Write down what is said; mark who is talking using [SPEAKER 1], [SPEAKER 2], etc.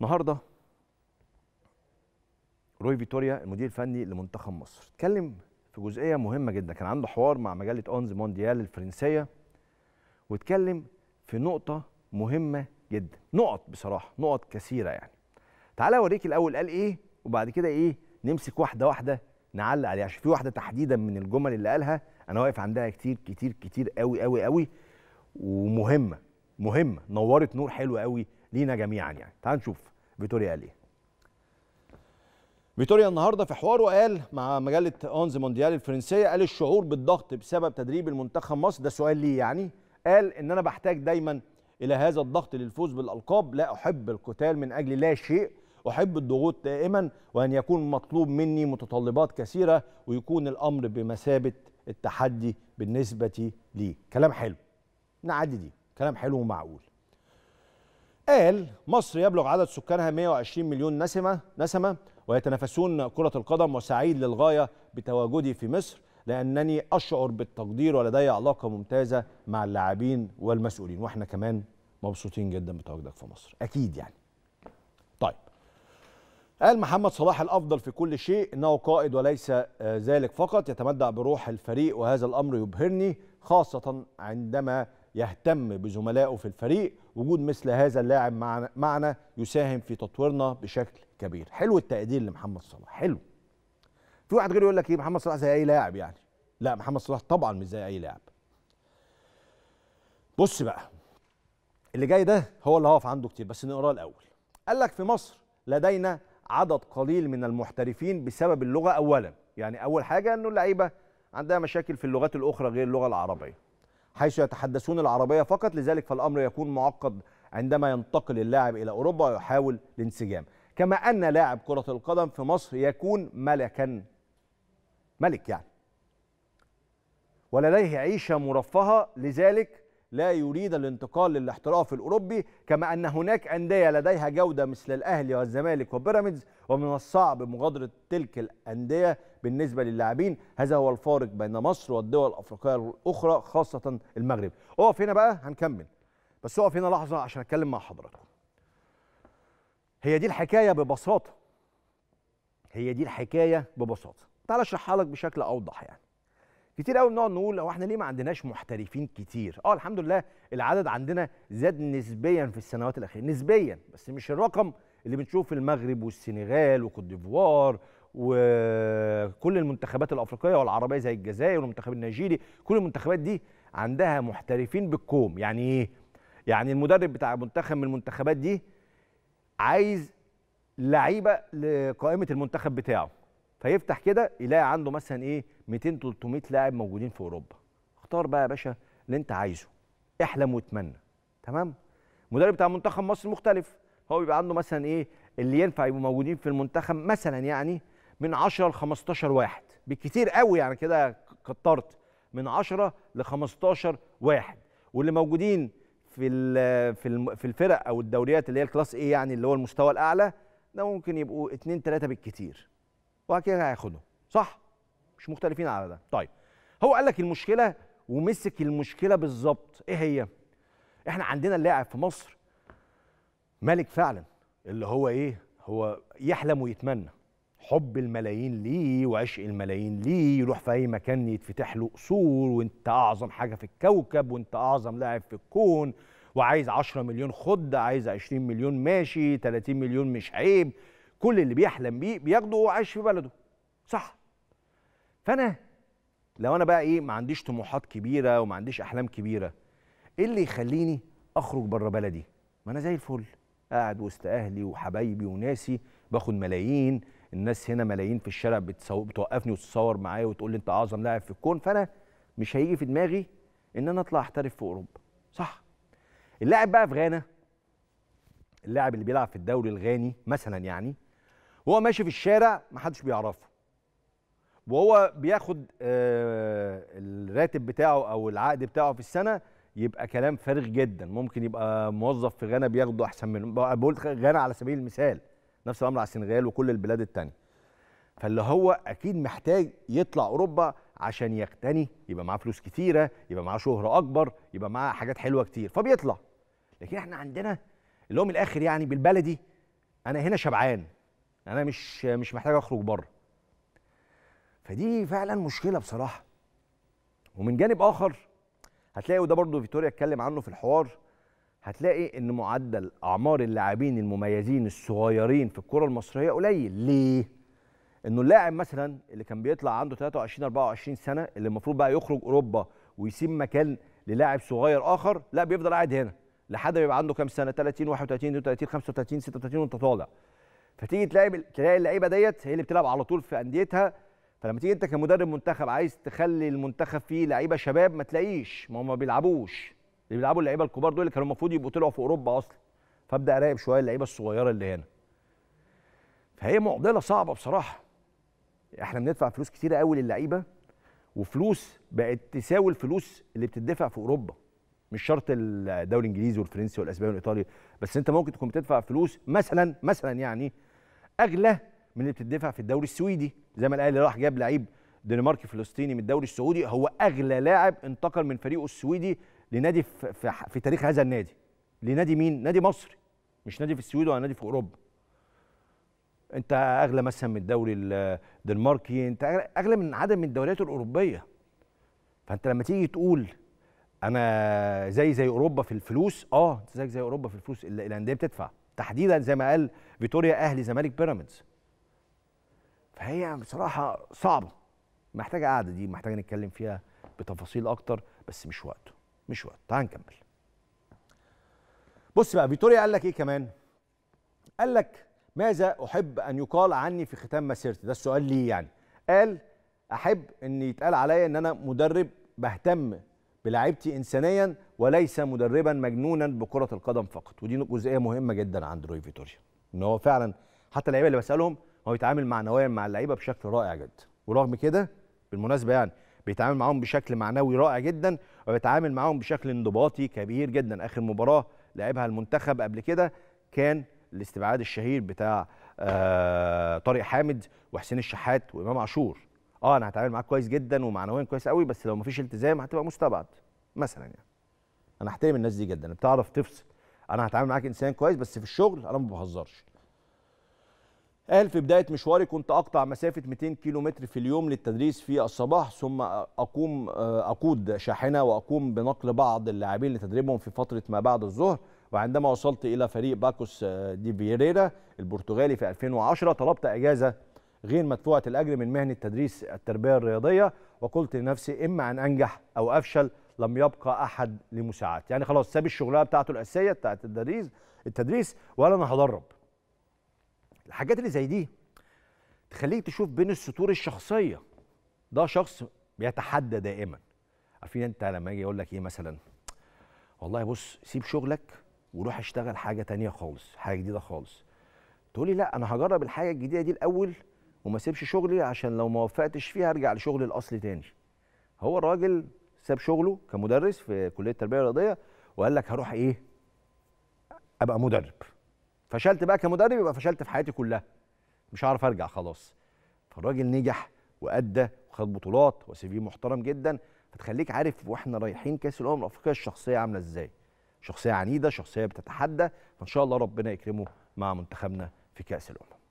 [SPEAKER 1] النهارده روي فيتوريا المدير الفني لمنتخب مصر اتكلم في جزئيه مهمه جدا كان عنده حوار مع مجله اونز مونديال الفرنسيه واتكلم في نقطه مهمه جدا نقط بصراحه نقط كثيره يعني تعالى اوريك الاول قال ايه وبعد كده ايه نمسك واحده واحده نعلق عليها عشان في واحده تحديدا من الجمل اللي قالها انا واقف عندها كتير كتير كتير قوي قوي قوي ومهمه مهمه نورت نور حلو قوي لينا جميعا يعني تعال نشوف فيتوريا قال ايه فيتوريا النهارده في حواره قال مع مجله اونز مونديال الفرنسيه قال الشعور بالضغط بسبب تدريب المنتخب مصر ده سؤال ليه يعني قال ان انا بحتاج دايما الى هذا الضغط للفوز بالالقاب لا احب القتال من اجل لا شيء احب الضغوط دائما وان يكون مطلوب مني متطلبات كثيره ويكون الامر بمثابه التحدي بالنسبه لي كلام حلو نعدي دي كلام حلو ومعقول قال مصر يبلغ عدد سكانها 120 مليون نسمة نسمة ويتنافسون كرة القدم وسعيد للغاية بتواجدي في مصر لأنني أشعر بالتقدير ولدي علاقة ممتازة مع اللاعبين والمسؤولين وإحنا كمان مبسوطين جدا بتواجدك في مصر أكيد يعني طيب قال محمد صلاح الأفضل في كل شيء إنه قائد وليس آه، ذلك فقط يتمتع بروح الفريق وهذا الأمر يبهرني خاصة عندما يهتم بزملائه في الفريق وجود مثل هذا اللاعب معنا, معنا يساهم في تطويرنا بشكل كبير حلو التقدير لمحمد صلاح حلو في واحد غيره يقول لك ايه محمد صلاح زي اي لاعب يعني لا محمد صلاح طبعا مش زي اي لاعب بص بقى اللي جاي ده هو اللي هقف عنده كتير بس نقراه الاول قال لك في مصر لدينا عدد قليل من المحترفين بسبب اللغه اولا يعني اول حاجه انه اللعيبه عندها مشاكل في اللغات الاخرى غير اللغه العربيه حيث يتحدثون العربية فقط لذلك فالأمر يكون معقد عندما ينتقل اللاعب إلى أوروبا ويحاول الانسجام كما أن لاعب كرة القدم في مصر يكون ملكا ملك يعني ولديه عيشة مرفهة لذلك لا يريد الانتقال للاحتراف الأوروبي كما أن هناك أندية لديها جودة مثل الأهلي والزمالك وبيراميدز ومن الصعب مغادرة تلك الأندية بالنسبة للاعبين هذا هو الفارق بين مصر والدول الأفريقية الأخرى خاصة المغرب أقف هنا بقى هنكمل بس أقف هنا لحظة عشان أتكلم مع حضراتكم هي دي الحكاية ببساطة هي دي الحكاية ببساطة تعال أشرحها لك بشكل أوضح يعني كتير قوي بنقعد نقول هو احنا ليه ما عندناش محترفين كتير اه الحمد لله العدد عندنا زاد نسبيا في السنوات الاخيره نسبيا بس مش الرقم اللي بنشوفه في المغرب والسنغال وكوت ديفوار وكل المنتخبات الافريقيه والعربيه زي الجزائر والمنتخب النيجيري كل المنتخبات دي عندها محترفين بالكوم يعني ايه يعني المدرب بتاع منتخب من المنتخبات دي عايز لعيبه لقائمه المنتخب بتاعه فيفتح كده يلاقي عنده مثلا ايه 200 300 لاعب موجودين في اوروبا اختار بقى يا باشا اللي انت عايزه احلم واتمنى تمام المدرب بتاع منتخب مصر مختلف هو بيبقى عنده مثلا ايه اللي ينفع يبقوا موجودين في المنتخب مثلا يعني من 10 ل 15 واحد بالكثير قوي يعني كده كترت من 10 ل 15 واحد واللي موجودين في في في الفرق او الدوريات اللي هي الكلاس ايه يعني اللي هو المستوى الاعلى ده ممكن يبقوا ثلاثه بالكثير بالكتير كده هياخدهم صح مش مختلفين على ده طيب هو قال لك المشكله ومسك المشكله بالظبط ايه هي احنا عندنا اللاعب في مصر ملك فعلا اللي هو ايه هو يحلم ويتمنى حب الملايين ليه وعشق الملايين ليه يروح في اي مكان يتفتح له قصور وانت اعظم حاجه في الكوكب وانت اعظم لاعب في الكون وعايز 10 مليون خد عايز 20 مليون ماشي 30 مليون مش عيب كل اللي بيحلم بيه بياخده وعايش في بلده صح فانا لو انا بقى ايه ما عنديش طموحات كبيره وما عنديش احلام كبيره ايه اللي يخليني اخرج بره بلدي ما انا زي الفل قاعد وسط اهلي وحبايبي وناسي باخد ملايين الناس هنا ملايين في الشارع بتصو... بتوقفني وتتصور معايا وتقول لي انت اعظم لاعب في الكون فانا مش هيجي في دماغي ان انا اطلع احترف في اوروبا صح اللاعب بقى في غانا اللاعب اللي بيلعب في الدوري الغاني مثلا يعني هو ماشي في الشارع محدش بيعرفه وهو بياخد آه، الراتب بتاعه او العقد بتاعه في السنه يبقى كلام فارغ جدا ممكن يبقى موظف في غانا بياخده احسن منه بقول غانا على سبيل المثال نفس الامر على السنغال وكل البلاد الثانيه فاللي هو اكيد محتاج يطلع اوروبا عشان يغتني يبقى معاه فلوس كتيره يبقى معاه شهره اكبر يبقى معاه حاجات حلوه كتير فبيطلع لكن احنا عندنا اللي هو من الاخر يعني بالبلدي انا هنا شبعان انا مش مش محتاج اخرج بره فدي فعلا مشكله بصراحه ومن جانب اخر هتلاقي وده برضه فيتوريا اتكلم عنه في الحوار هتلاقي ان معدل اعمار اللاعبين المميزين الصغيرين في الكره المصريه قليل ليه انه اللاعب مثلا اللي كان بيطلع عنده 23 24 سنه اللي المفروض بقى يخرج اوروبا ويسيب مكان للاعب صغير اخر لا بيفضل قاعد هنا لحد ما يبقى عنده كام سنه 30 31 32 35 36 وانت طالع فتيجي تلاقي تلاقي اللعيبه ديت هي اللي بتلعب على طول في انديتها فلما تيجي انت كمدرب منتخب عايز تخلي المنتخب فيه لعيبه شباب ما تلاقيش ما هم ما بيلعبوش اللي بيلعبوا اللعيبه الكبار دول اللي كانوا المفروض يبقوا طلعوا في اوروبا اصلا فابدا اراقب شويه اللعيبه الصغيره اللي هنا فهي معضله صعبه بصراحه احنا بندفع فلوس كتيره قوي للعيبه وفلوس بقت تساوي الفلوس اللي بتدفع في اوروبا مش شرط الدوري الانجليزي والفرنسي والاسباني والايطالي بس انت ممكن تكون بتدفع فلوس مثلا مثلا يعني اغلى من اللي بتدفع في الدوري السويدي زي ما الاهلي راح جاب لعيب دنماركي فلسطيني من الدوري السعودي هو اغلى لاعب انتقل من فريقه السويدي لنادي في, في, تاريخ هذا النادي لنادي مين نادي مصري مش نادي في السويد ولا نادي في اوروبا انت اغلى مثلا من الدوري الدنماركي انت اغلى من عدد من الدوريات الاوروبيه فانت لما تيجي تقول انا زي زي اوروبا في الفلوس اه انت زيك زي اوروبا في الفلوس الانديه بتدفع تحديدا زي ما قال فيتوريا اهلي زمالك بيراميدز فهي بصراحه صعبه محتاجه قعده دي محتاجه نتكلم فيها بتفاصيل اكتر بس مش وقته مش وقت تعال نكمل بص بقى فيتوريا قال لك ايه كمان قال لك ماذا احب ان يقال عني في ختام مسيرتي ده السؤال ليه يعني قال احب ان يتقال عليا ان انا مدرب بهتم بلاعيبتي انسانيا وليس مدربا مجنونا بكره القدم فقط ودي جزئيه مهمه جدا عند روي فيتوريا ان هو فعلا حتى اللعيبه اللي بسالهم هو بيتعامل معنويا مع اللعيبه بشكل رائع جدا ورغم كده بالمناسبه يعني بيتعامل معاهم بشكل معنوي رائع جدا وبيتعامل معاهم بشكل انضباطي كبير جدا اخر مباراه لعبها المنتخب قبل كده كان الاستبعاد الشهير بتاع آه طارق حامد وحسين الشحات وامام عاشور اه انا هتعامل معاك كويس جدا ومعنويا كويس قوي بس لو مفيش التزام هتبقى مستبعد مثلا يعني انا احترم الناس دي جدا بتعرف تفصل انا هتعامل معاك انسان كويس بس في الشغل انا ما بهزرش قال في بداية مشواري كنت أقطع مسافة 200 كيلومتر في اليوم للتدريس في الصباح ثم أقوم آه، أقود شاحنة وأقوم بنقل بعض اللاعبين لتدريبهم في فترة ما بعد الظهر وعندما وصلت إلى فريق باكوس آه، دي فيريرا البرتغالي في 2010 طلبت إجازة غير مدفوعة الأجر من مهنة تدريس التربية الرياضية وقلت لنفسي إما أن أنجح أو أفشل لم يبقى أحد لمساعدتي يعني خلاص ساب الشغلانة بتاعته الأساسية بتاعت التدريس التدريس وقال أنا هدرب الحاجات اللي زي دي تخليك تشوف بين السطور الشخصيه ده شخص بيتحدى دائما عارفين انت لما اجي يقول لك ايه مثلا والله بص سيب شغلك وروح اشتغل حاجه تانية خالص حاجه جديده خالص تقول لي لا انا هجرب الحاجه الجديده دي الاول وما سيبش شغلي عشان لو ما وفقتش فيها ارجع لشغل الاصلي تاني هو الراجل ساب شغله كمدرس في كليه التربيه الرياضيه وقال لك هروح ايه ابقى مدرب فشلت بقى كمدرب يبقى فشلت في حياتي كلها مش هعرف ارجع خلاص فالراجل نجح وادى وخد بطولات وسي في محترم جدا فتخليك عارف واحنا رايحين كاس الامم الافريقيه الشخصيه عامله ازاي شخصيه عنيده شخصيه بتتحدى فان شاء الله ربنا يكرمه مع منتخبنا في كاس الامم